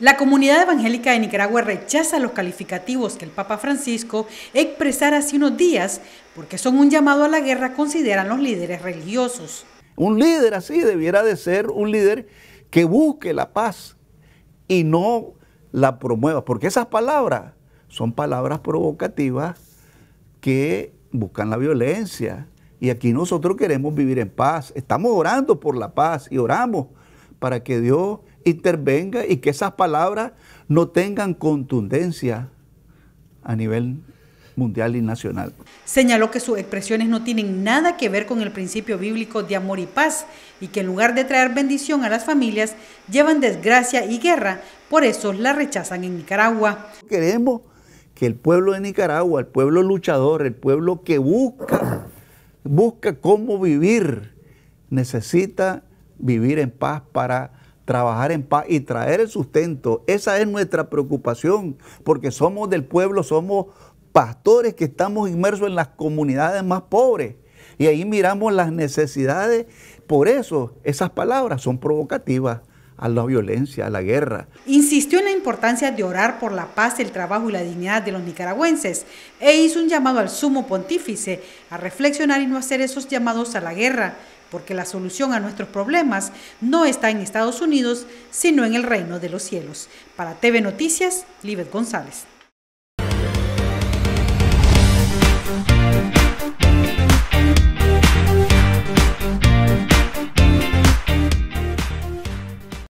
La comunidad evangélica de Nicaragua rechaza los calificativos que el Papa Francisco expresara hace unos días porque son un llamado a la guerra, consideran los líderes religiosos. Un líder así debiera de ser un líder que busque la paz y no la promueva, porque esas palabras son palabras provocativas que buscan la violencia. Y aquí nosotros queremos vivir en paz. Estamos orando por la paz y oramos para que Dios intervenga y que esas palabras no tengan contundencia a nivel mundial y nacional. Señaló que sus expresiones no tienen nada que ver con el principio bíblico de amor y paz y que en lugar de traer bendición a las familias, llevan desgracia y guerra, por eso la rechazan en Nicaragua. Queremos que el pueblo de Nicaragua, el pueblo luchador, el pueblo que busca, busca cómo vivir, necesita vivir en paz para trabajar en paz y traer el sustento. Esa es nuestra preocupación, porque somos del pueblo, somos pastores que estamos inmersos en las comunidades más pobres. Y ahí miramos las necesidades. Por eso esas palabras son provocativas a la violencia, a la guerra. Insistió en la importancia de orar por la paz, el trabajo y la dignidad de los nicaragüenses e hizo un llamado al sumo pontífice a reflexionar y no hacer esos llamados a la guerra, porque la solución a nuestros problemas no está en Estados Unidos, sino en el reino de los cielos. Para TV Noticias, Libet González.